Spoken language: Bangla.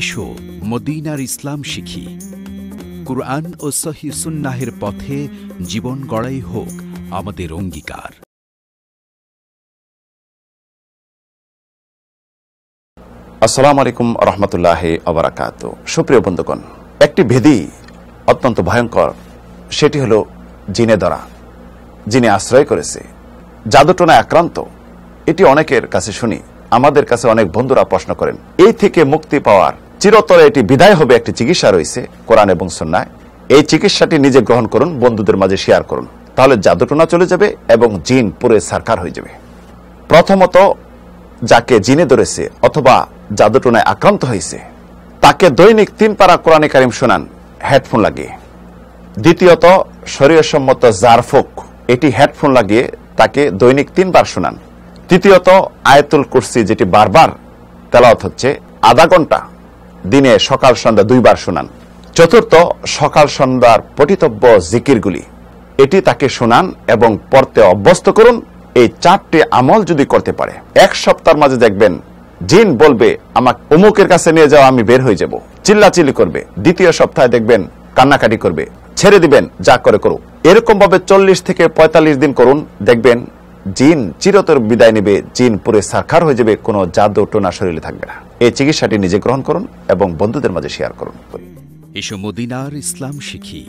এসো মদিনার ইসলাম শিখি কুরআন ও সহি সুন্নাহের পথে জীবন গড়াই হোক আমাদের অঙ্গীকার আসসালামু আলাইকুম রহমতুল্লাহ আবরাকাত সুপ্রিয় বন্ধুগণ একটি ভেদি অত্যন্ত ভয়ঙ্কর সেটি হল জিনে দরা যিনি আশ্রয় করেছে জাদুটনা আক্রান্ত এটি অনেকের কাছে শুনি আমাদের কাছে অনেক বন্ধুরা প্রশ্ন করেন এই থেকে মুক্তি পাওয়ার চিরতরে এটি বিদায় হবে একটি চিকিৎসা রয়েছে কোরআন এবং সন্ন্যায় এই চিকিৎসাটি নিজে গ্রহণ করুন বন্ধুদের মাঝে শেয়ার করুন তাহলে জাদুটনা চলে যাবে এবং জিন পুরে সারকার হয়ে যাবে প্রথমত যাকে জিনে ধরেছে অথবা জাদুটনায় আক্রান্ত হয়েছে তাকে দৈনিক তিন পাড়া কোরআনে কারিম শোনান হেডফোন লাগিয়ে দ্বিতীয়ত শরীরসম্মত জারফোক এটি হেডফোন লাগিয়ে তাকে দৈনিক তিনবার শোনান তৃতীয়ত আয়াতুল কুরসি যেটি বারবার তেলাওয়াত হচ্ছে আধা ঘন্টা দিনে সকাল সন্ধ্যা দুইবার শোনান চতুর্থ সকাল সন্ধ্যার পঠিতব্য জিকিরগুলি এটি তাকে শোনান এবং পড়তে অভ্যস্ত করুন এই চারটি আমল যদি করতে পারে এক সপ্তাহের মাঝে দেখবেন জিন বলবে আমাকে অমুকের কাছে নিয়ে যাও আমি বের হয়ে যাব চিল্লাচিল্লি করবে দ্বিতীয় সপ্তাহে দেখবেন কান্নাকাটি করবে ছেড়ে দিবেন যা করে করুক এরকম ভাবে চল্লিশ থেকে পঁয়তাল্লিশ দিন করুন দেখবেন জিন চিরতর বিদায় নেবে জিন পুরে সারখার হয়ে যাবে কোনো জাদু টোনা শরীরে থাকবে না এই চিকিৎসাটি নিজে গ্রহণ করুন এবং বন্ধুদের মাঝে শেয়ার করুন এসব মদিনার ইসলাম শিখি